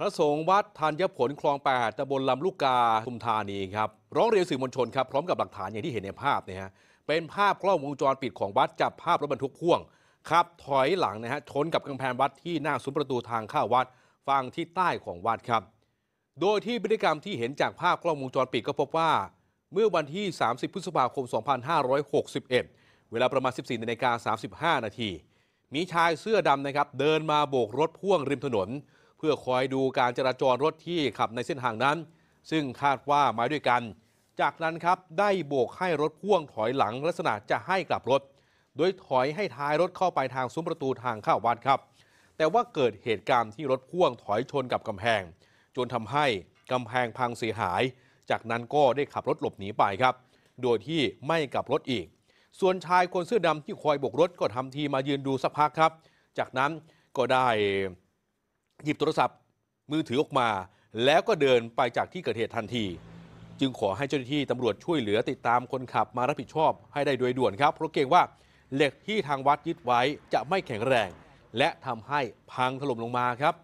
พระสงฆ์วัดธัญผลคลองแปดตำบลลำลูกกาทุมธานีครับร้องเรียนสื่อมวลชนครับ พร้อมกับหลักฐานอย่างที่เห็นในภาพเนี่ยฮะเป็นภาพกล้องวงจรปิดของวัด จับภาพรถบรรทุกพ่วงขับถอยหลังนะฮะชนกับกำแพงวัดที่หน้าซุ้มประตูทางเข้าวัดฝั่งที่ใต้ของวัดครับ โดยที่พฤติกรรมที่เห็นจากภาพกล้องวงจรปิดก็พบว่า เมื่อวันที่ 30 พฤษภาคม 2561 เวลาประมาณ14นาฬิกา35นาทีมีชายเสื้อดำนะครับเดินมาโบกรถพ่วงริมถนนเพื่อคอยดูการจราจรรถที่ขับในเส้นทางนั้น ซึ่งคาดว่ามาด้วยกัน จากนั้นครับได้โบกให้รถพ่วงถอยหลังลักษณะจะให้กลับรถ โดยถอยให้ท้ายรถเข้าไปทางซุ้มประตูทางเข้าวัดครับ แต่ว่าเกิดเหตุการณ์ที่รถพ่วงถอยชนกับกำแพง จนทำให้กำแพงพังเสียหาย จากนั้นก็ได้ขับรถหลบหนีไปครับ โดยที่ไม่กลับรถอีก ส่วนชายคนเสื้อดำที่คอยโบกรถก็ทำทีมายืนดูสักพักครับ จากนั้นก็ได้หยิบโทรศัพท์มือถือออกมา แล้วก็เดินไปจากที่เกิดเหตุทันที จึงขอให้เจ้าหน้าที่ตำรวจช่วยเหลือติดตามคนขับมารับผิดชอบให้ได้โดยด่วนครับ เพราะเกรงว่าเหล็กที่ทางวัดยึดไว้จะไม่แข็งแรง และทำให้พังถล่มลงมาครับ